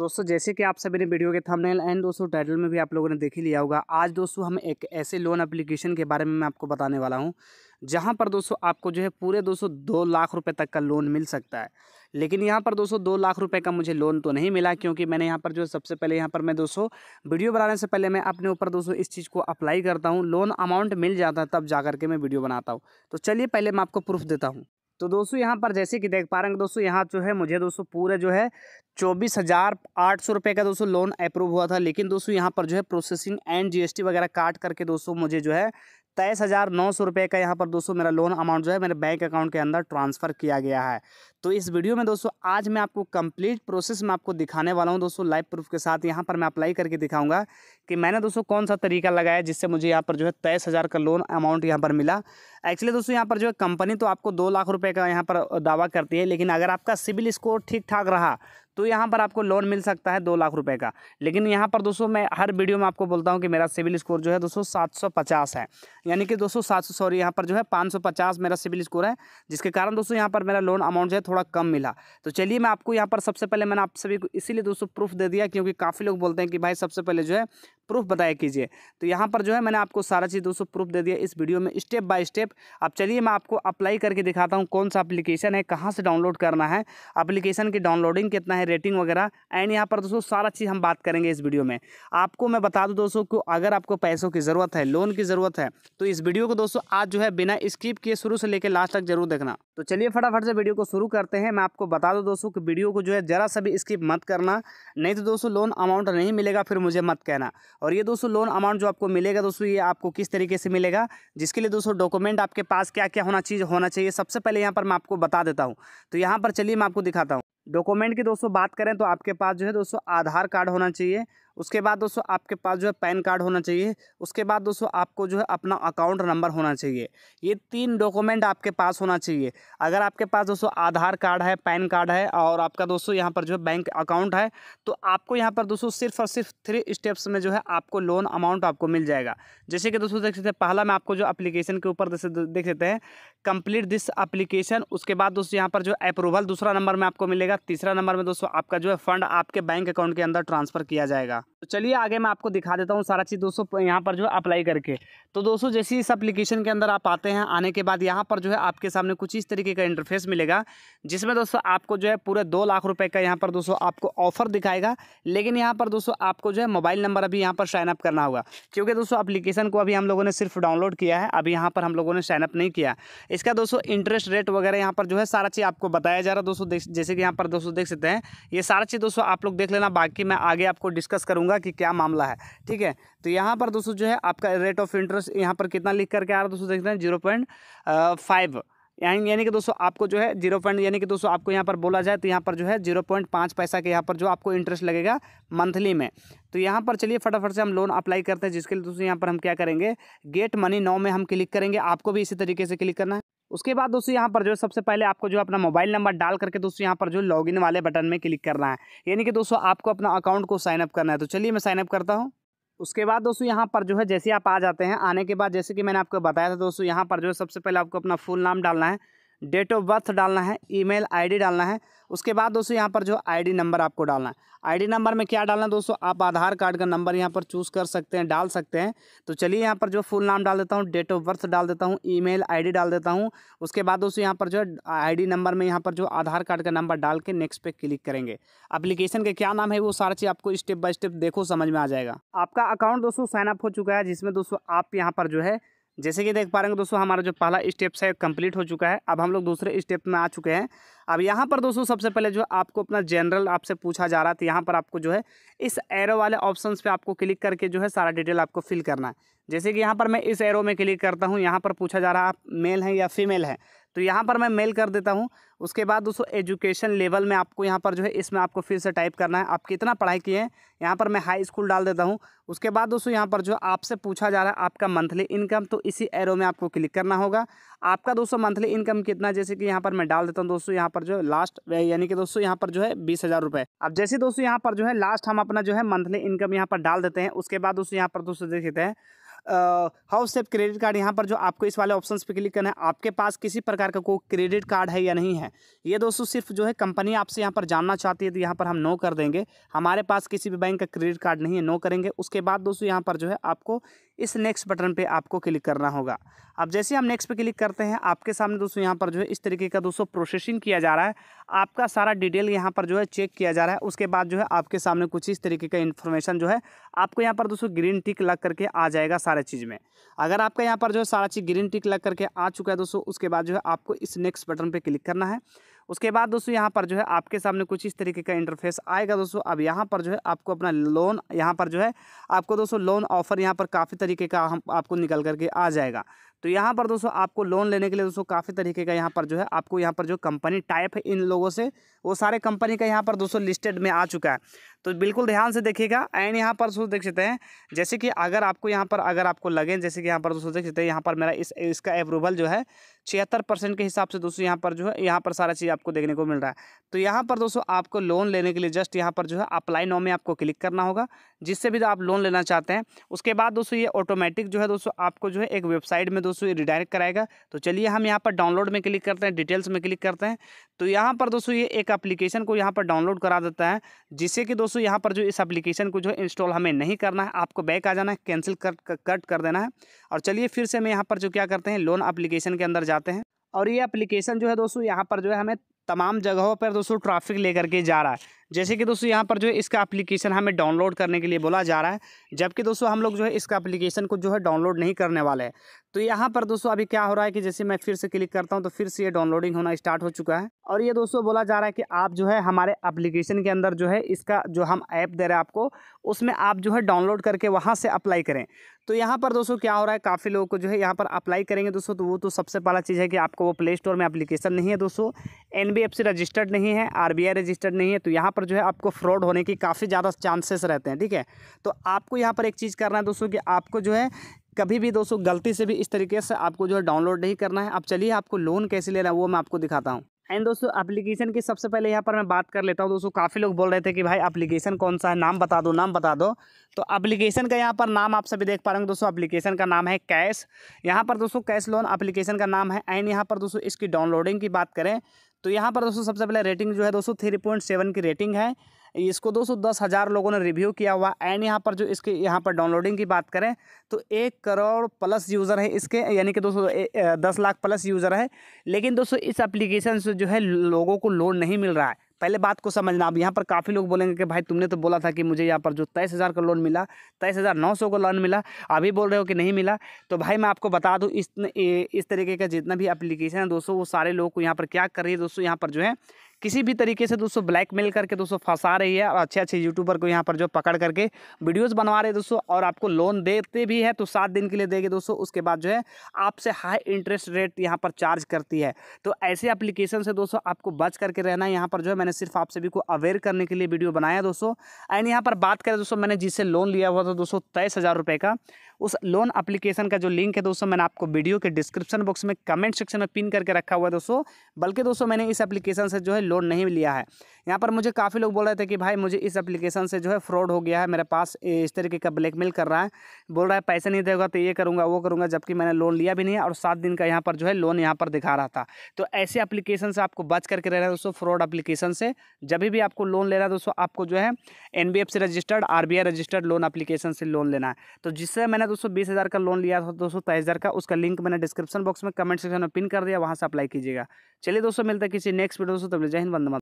दोस्तों जैसे कि आप सभी ने वीडियो के थंबनेल एंड दोस्तों टाइटल में भी आप लोगों ने देख ही लिया होगा आज दोस्तों हम एक ऐसे लोन एप्लीकेशन के बारे में मैं आपको बताने वाला हूं जहां पर दोस्तों आपको जो है पूरे दोस्तों दो लाख रुपए तक का लोन मिल सकता है लेकिन यहाँ पर दोस्तों दो लाख रुपए का मुझे लोन तो नहीं मिला क्योंकि मैंने यहाँ पर जो सबसे पहले यहाँ पर मैं दोस्तों वीडियो बनाने से पहले मैं अपने ऊपर दोस्तों इस चीज़ को अप्लाई करता हूँ लोन अमाउंट मिल जाता है तब जा के मैं वीडियो बनाता हूँ तो चलिए पहले मैं आपको प्रूफ देता हूँ तो दोस्तों यहाँ पर जैसे कि देख पा रहे हैं दोस्तों यहाँ जो है मुझे दोस्तों पूरे जो है चौबीस हज़ार आठ सौ रुपये का दोस्तों लोन अप्रूव हुआ था लेकिन दोस्तों यहाँ पर जो है प्रोसेसिंग एंड जीएसटी वगैरह काट करके दोस्तों मुझे जो है सत्ताईस हज़ार नौ सौ रुपये का यहाँ पर दोस्तों मेरा लोन अमाउंट जो है मेरे बैंक अकाउंट के अंदर ट्रांसफ़र किया गया है तो इस वीडियो में दोस्तों आज मैं आपको कंप्लीट प्रोसेस में आपको दिखाने वाला हूँ दोस्तों लाइव प्रूफ के साथ यहाँ पर मैं अप्लाई करके दिखाऊंगा कि मैंने दोस्तों कौन सा तरीका लगाया जिससे मुझे यहाँ पर जो है तेईस हज़ार का लोन अमाउंट यहाँ पर मिला एक्चुअली दोस्तों यहाँ पर जो है कंपनी तो आपको दो लाख रुपये का यहाँ पर दावा करती है लेकिन अगर आपका सिविल स्कोर ठीक ठाक रहा तो यहाँ पर आपको लोन मिल सकता है दो लाख रुपये का लेकिन यहाँ पर दोस्तों मैं हर वीडियो में आपको बोलता हूँ कि मेरा सिविल स्कोर जो है दोस्तों सात सौ पचास है यानी कि दोस्तों सात सौ सॉरी यहाँ पर जो है पाँच सौ पचास मेरा सिविल स्कोर है जिसके कारण दोस्तों यहाँ पर मेरा लोन अमाउंट जो है थोड़ा कम मिला तो चलिए मैं आपको यहाँ पर सबसे पहले मैंने आप सभी को इसीलिए दोस्तों प्रूफ दे दिया क्योंकि काफ़ी लोग बोलते हैं कि भाई सबसे पहले जो है प्रूफ बताया कीजिए तो यहाँ पर जो है मैंने आपको सारा चीज़ दोस्तों प्रूफ दे दिया इस वीडियो में स्टेप बाय स्टेप अब चलिए मैं आपको अप्लाई करके दिखाता हूँ कौन सा अप्लीकेशन है कहाँ से डाउनलोड करना है अप्लीकेशन की डाउनलोडिंग कितना है रेटिंग वगैरह एंड यहाँ पर दोस्तों सारा चीज़ हम बात करेंगे इस वीडियो में आपको मैं बता दूँ दोस्तों को अगर आपको पैसों की ज़रूरत है लोन की ज़रूरत है तो इस वीडियो को दोस्तों आज जो है बिना स्किप किए शुरू से लेकर लास्ट तक जरूर देखना तो चलिए फटाफट से वीडियो को शुरू करते हैं मैं आपको बता दूँ दोस्तों कि वीडियो को जो है ज़रा सा भी स्किप मत करना नहीं तो दोस्तों लोन अमाउंट नहीं मिलेगा फिर मुझे मत कहना और ये दोस्तों लोन अमाउंट जो आपको मिलेगा दोस्तों ये आपको किस तरीके से मिलेगा जिसके लिए दोस्तों डॉक्यूमेंट आपके पास क्या क्या होना चीज़ होना चाहिए सबसे पहले यहाँ पर मैं आपको बता देता हूँ तो यहाँ पर चलिए मैं आपको दिखाता हूँ डॉक्यूमेंट की दोस्तों बात करें तो आपके पास जो है दोस्तों आधार कार्ड होना चाहिए उसके बाद दोस्तों आपके पास जो है पैन कार्ड होना चाहिए उसके बाद दोस्तों आपको जो है अपना अकाउंट नंबर होना चाहिए ये तीन डॉक्यूमेंट आपके पास होना चाहिए अगर आपके पास दोस्तों आधार कार्ड है पैन कार्ड है और आपका दोस्तों यहाँ पर जो है बैंक अकाउंट है तो आपको यहाँ पर दोस्तों सिर्फ और सिर्फ थ्री स्टेप्स में जो है आपको लोन अमाउंट आपको मिल जाएगा जैसे कि दोस्तों देख सकते हैं पहला मैं आपको जो अप्लीकेशन के ऊपर देख सकते हैं कंप्लीट दिस अप्लीकेशन उसके बाद दोस्तों यहाँ पर जो अप्रूवल दूसरा नंबर में आपको मिलेगा तीसरा नंबर में दोस्तों आपका जो है फंड आपके बैंक अकाउंट के अंदर ट्रांसफ़र किया जाएगा तो चलिए आगे मैं आपको दिखा देता हूँ सारा चीज़ दोस्तों यहाँ पर जो है अप्लाई करके तो दोस्तों जैसे इस अप्लीकेशन के अंदर आप आते हैं आने के बाद यहाँ पर जो है आपके सामने कुछ इस तरीके का इंटरफेस मिलेगा जिसमें दोस्तों आपको जो है पूरे दो लाख रुपये का यहाँ पर दोस्तों आपको ऑफर दिखाएगा लेकिन यहाँ पर दोस्तों आपको जो है मोबाइल नंबर अभी यहाँ पर साइनअप करना होगा क्योंकि दोस्तों अप्लीकेशन को अभी हम लोगों ने सिर्फ डाउनलोड किया है अभी यहाँ पर हम लोगों ने साइनअप नहीं किया इसका दोस्तों इंटरेस्ट रेट वगैरह यहाँ पर जो है सारा चीज़ आपको बताया जा रहा है दोस्तों जैसे कि यहाँ पर दोस्तों देख सकते हैं ये सारा चीज़ दोस्तों आप लोग देख लेना बाकी मैं आगे आपको डिस्कस करूँगा बताऊंगा कि क्या मामला है ठीक है तो यहाँ पर दोस्तों जो है आपका रेट ऑफ इंटरेस्ट यहाँ पर कितना लिख करके आ रहा है दोस्तों देखते हैं जीरो पॉइंट फाइव यानी कि दोस्तों आपको जो है जीरो पॉइंट यानी कि दोस्तों आपको यहाँ पर बोला जाए तो यहाँ पर जो है जीरो पॉइंट पाँच पैसा के यहाँ पर जो आपको इंटरेस्ट लगेगा मंथली में तो यहाँ पर चलिए फटाफट से हम लोन अप्लाई करते हैं जिसके लिए दोस्तों यहाँ पर हम क्या करेंगे गेट मनी नाउ में हम क्लिक करेंगे आपको भी इसी तरीके से क्लिक करना है उसके बाद दोस्तों यहाँ पर जो है सबसे पहले आपको जो अपना मोबाइल नंबर डाल करके दोस्तों यहाँ पर जो लॉगिन वाले बटन में क्लिक करना है यानी कि दोस्तों आपको अपना अकाउंट को साइनअप करना है तो चलिए मैं साइनअप करता हूँ उसके बाद दोस्तों यहाँ पर जो है जैसे आप आ जाते हैं आने के बाद जैसे कि मैंने आपको बताया था दोस्तों यहाँ पर जो है सबसे पहले आपको अपना फुल नाम डालना है डेट ऑफ बर्थ डालना है ईमेल आईडी डालना है उसके बाद दोस्तों यहाँ पर जो आईडी नंबर आपको डालना है आईडी नंबर में क्या डालना है दोस्तों आप आधार कार्ड का नंबर यहाँ पर चूज़ कर सकते हैं डाल सकते हैं तो चलिए यहाँ पर जो फुल नाम डाल देता हूँ डेट ऑफ बर्थ डाल देता हूँ ई मेल डाल देता हूँ उसके बाद दोस्तों यहाँ पर जो आईडी नंबर में यहाँ पर जो आधार कार्ड का नंबर डाल के नेक्स्ट पे क्लिक करेंगे अप्लीकेशन का क्या नाम है वो सारा चीज़ आपको स्टेप बाय स्टेप देखो समझ में आ जाएगा आपका अकाउंट दोस्तों साइनअप हो चुका है जिसमें दोस्तों आप यहाँ पर जो है जैसे कि देख पा रहे हैं दोस्तों हमारा जो पहला स्टेप्स है कंप्लीट हो चुका है अब हम लोग दूसरे स्टेप में आ चुके हैं अब यहाँ पर दोस्तों सबसे पहले जो आपको अपना जनरल आपसे पूछा जा रहा था तो यहाँ पर आपको जो है इस एरो वाले ऑप्शन पे आपको क्लिक करके जो है सारा डिटेल आपको फिल करना है जैसे कि यहाँ पर मैं इस एरो में क्लिक करता हूँ यहाँ पर पूछा जा रहा है आप मेल हैं या फीमेल हैं तो यहाँ पर मैं मेल कर देता हूँ उसके बाद दोस्तों एजुकेशन लेवल में आपको यहाँ पर जो है इसमें आपको फिर से टाइप करना है आप कितना पढ़ाई किए हैं यहाँ पर मैं हाई स्कूल डाल देता हूँ उसके बाद दोस्तों यहाँ पर जो आपसे पूछा जा रहा है आपका मंथली इनकम तो इसी एरो में आपको क्लिक करना होगा आपका दोस्तों मंथली इनकम कितना जैसे कि यहाँ पर मैं डाल देता हूँ दोस्तों यहाँ पर जो है लास्ट यानी कि दोस्तों यहाँ पर जो है बीस हज़ार रुपये अब जैसे दोस्तों यहाँ पर जो है लास्ट हम अपना जो है मंथली इनकम यहाँ पर डाल देते हैं उसके बाद दोस्तों यहाँ पर दोस्तों देख लेते हैं हाउस सेफ क्रेडिट कार्ड यहाँ पर जो आपको इस वाले ऑप्शन पर क्लिक करना है आपके पास किसी प्रकार का कोई क्रेडिट कार्ड है या नहीं है ये दोस्तों सिर्फ जो है कंपनी आपसे यहाँ पर जानना चाहती है तो यहाँ पर हम नो कर देंगे हमारे पास किसी भी बैंक का क्रेडिट कार्ड नहीं है नो करेंगे उसके बाद दोस्तों यहाँ पर जो है आपको इस नेक्स्ट बटन पे आपको क्लिक करना होगा अब जैसे हम नेक्स्ट पे क्लिक करते हैं आपके सामने दोस्तों यहाँ पर जो है इस तरीके का दोस्तों प्रोसेसिंग किया जा रहा है आपका सारा डिटेल यहाँ पर जो है चेक किया जा रहा है उसके बाद जो है आपके सामने कुछ इस तरीके का इन्फॉर्मेशन जो है आपको यहाँ पर दोस्तों ग्रीन टिक लग करके आ जाएगा सारे चीज़ में अगर आपका यहाँ पर जो है सारा चीज़ ग्रीन टिक लग करके आ चुका है दोस्तों उसके बाद जो है आपको इस नेक्स्ट बटन पर क्लिक करना है उसके बाद दोस्तों यहाँ पर जो है आपके सामने कुछ इस तरीके का इंटरफेस आएगा दोस्तों अब यहाँ पर जो है आपको अपना लोन यहाँ पर जो है आपको दोस्तों लोन ऑफर यहाँ पर काफ़ी तरीके का हम आपको निकल करके आ जाएगा तो यहाँ पर दोस्तों आपको लोन लेने के लिए दोस्तों काफ़ी तरीके का यहाँ पर जो है आपको यहाँ पर जो कंपनी टाइप है इन लोगों से वो सारे कंपनी का यहाँ पर दोस्तों लिस्टेड में आ चुका है तो बिल्कुल ध्यान से देखिएगा एंड यहाँ पर दोस्तों देख सकते हैं जैसे कि अगर आपको यहाँ पर अगर आपको लगे जैसे कि यहाँ पर दोस्तों देख सकते हैं यहाँ पर मेरा इस इसका अप्रूवल जो है छिहत्तर परसेंट के हिसाब से दोस्तों यहाँ पर जो है यहाँ पर सारा चीज़ आपको देखने को मिल रहा है तो यहाँ पर दोस्तों आपको लोन लेने के लिए जस्ट यहाँ पर जो है अप्लाई नो में आपको क्लिक करना होगा जिससे भी आप लोन लेना चाहते हैं उसके बाद दोस्तों ये ऑटोमेटिक जो है दोस्तों आपको जो है एक वेबसाइट में दोस्तों ये रिडायरेक्ट कराएगा तो चलिए हम यहाँ पर डाउनलोड में क्लिक करते हैं डिटेल्स में क्लिक करते हैं तो यहाँ पर दोस्तों ये एक अप्लीकेशन को यहाँ पर डाउनलोड करा देता है जिससे कि दोस्तों यहाँ पर जो इस अप्लीकेशन को जो है इंस्टॉल हमें नहीं करना है आपको बैक आ जाना है कैंसिल कर कट कर देना है और चलिए फिर से हमें यहाँ पर जो क्या करते हैं लोन अप्लीकेशन के अंदर जाते हैं और ये अप्लीकेशन जो है दोस्तों यहाँ पर जो है हमें तमाम जगहों पर दोस्तों ट्रैफिक लेकर के जा रहा है जैसे कि दोस्तों यहाँ पर जो है इसका एप्लीकेशन हमें डाउनलोड करने के लिए बोला जा रहा है जबकि दोस्तों हम लोग जो है इसका एप्लीकेशन को जो है डाउनलोड नहीं करने वाले हैं तो यहाँ पर दोस्तों अभी क्या हो रहा है कि जैसे मैं फिर से क्लिक करता हूँ तो फिर से ये डाउनलोडिंग होना स्टार्ट हो चुका है और ये दोस्तों बोला जा रहा है कि आप जो है हमारे एप्लीकेशन के अंदर जो है इसका जो हम ऐप दे रहे हैं आपको उसमें आप जो है डाउनलोड करके वहाँ से अप्लाई करें तो यहाँ पर दोस्तों क्या हो रहा है काफ़ी लोगों को जो है यहाँ पर अप्लाई करेंगे दोस्तों तो वो तो सबसे पहला चीज़ है कि आपको वो प्ले स्टोर में अप्लीकेशन नहीं है दोस्तों एन रजिस्टर्ड नहीं है आर रजिस्टर्ड नहीं है तो यहाँ पर पर जो है आपको फ्रॉड होने की काफ़ी ज़्यादा चांसेस रहते हैं ठीक है तो आपको यहाँ पर एक चीज़ करना है दोस्तों कि आपको जो है कभी भी दोस्तों गलती से भी इस तरीके से आपको जो है डाउनलोड नहीं करना है अब चलिए आपको लोन कैसे लेना है वो मैं आपको दिखाता हूँ एंड दोस्तों एप्लीकेशन की सबसे पहले यहाँ पर मैं बात कर लेता हूँ दोस्तों काफ़ी लोग बोल रहे थे कि भाई एप्लीकेशन कौन सा है नाम बता दो नाम बता दो तो एप्लीकेशन का यहाँ पर नाम आप सभी देख पा रहे हो दोस्तों एप्लीकेशन का नाम है कैश यहाँ पर दोस्तों कैश लोन एप्लीकेशन का नाम है एंड यहाँ पर दोस्तों इसकी डाउनलोडिंग की बात करें तो यहाँ पर दोस्तों सबसे पहले रेटिंग जो है दोस्तों थ्री पॉइंट सेवन की रेटिंग है इसको दोस्तों दस हज़ार लोगों ने रिव्यू किया हुआ एंड यहाँ पर जो इसके यहाँ पर डाउनलोडिंग की बात करें तो एक करोड़ प्लस यूज़र है इसके यानी कि दोस्तों दस लाख प्लस यूज़र है लेकिन दोस्तों इस एप्लीकेशन से जो है लोगों को लोन नहीं मिल रहा है पहले बात को समझना अब यहाँ पर काफ़ी लोग बोलेंगे कि भाई तुमने तो बोला था कि मुझे यहाँ पर जो तेईस हज़ार का लोन मिला तेईस हज़ार नौ सौ का लोन मिला अभी बोल रहे हो कि नहीं मिला तो भाई मैं आपको बता दूँ इस इस तरीके का जितना भी एप्लीकेशन है दोस्तों वो सारे लोगों को यहाँ पर क्या कर रही है दोस्तों यहाँ पर जो है किसी भी तरीके से दोस्तों ब्लैकमेल करके दोस्तों फंसा रही है और अच्छे अच्छे यूट्यूबर को यहाँ पर जो पकड़ करके वीडियोज़ बनवा रहे दोस्तों और आपको लोन देते भी है तो सात दिन के लिए देगी दोस्तों उसके बाद जो है आपसे हाई इंटरेस्ट रेट यहाँ पर चार्ज करती है तो ऐसे अप्लीकेशन से दोस्तों आपको बच करके रहना है यहाँ पर जो है मैंने सिर्फ आप सभी को अवेयर करने के लिए वीडियो बनाया दोस्तों एंड यहाँ पर बात करें दोस्तों मैंने जिससे लोन लिया हुआ था दोस्तों तेईस हज़ार रुपये का उस लोन अप्लीकेशन का जो लिंक है दोस्तों मैंने आपको वीडियो के डिस्क्रिप्शन बॉक्स में कमेंट सेक्शन में पिन करके रखा हुआ है दोस्तों बल्कि दोस्तों मैंने इस एप्लीकेशन से जो है लोन नहीं लिया है यहाँ पर मुझे काफ़ी लोग बोल रहे थे कि भाई मुझे इस एप्लीकेशन से जो है फ्रॉड हो गया है मेरे पास इस तरीके का ब्लैकमेल कर रहा है बोल रहा है पैसे नहीं देगा तो ये करूँगा वो करूँगा जबकि मैंने लोन लिया भी नहीं है और सात दिन का यहाँ पर जो है लोन यहाँ पर दिखा रहा था तो ऐसे एप्लीकेशन से आपको बच करके रहना है दोस्तों फ्रॉड अप्लीकेशन से जब भी आपको लोन लेना है दोस्तों आपको जो है unregistered or registered loan application से लोन लेना है तो जिससे मैंने दोस्तों बीस हज़ार का लोन लिया था दोस्तों तेईस हज़ार का उसका लिंक मैंने डिस्क्रिप्शन बॉक्स में कमेंट सेक्शन में पिन कर दिया वहाँ से अप्लाई कीजिएगा चलिए दोस्तों मिलता है किसी नेक्स्ट वीडियो दोस्तों तब जय हिंद बंद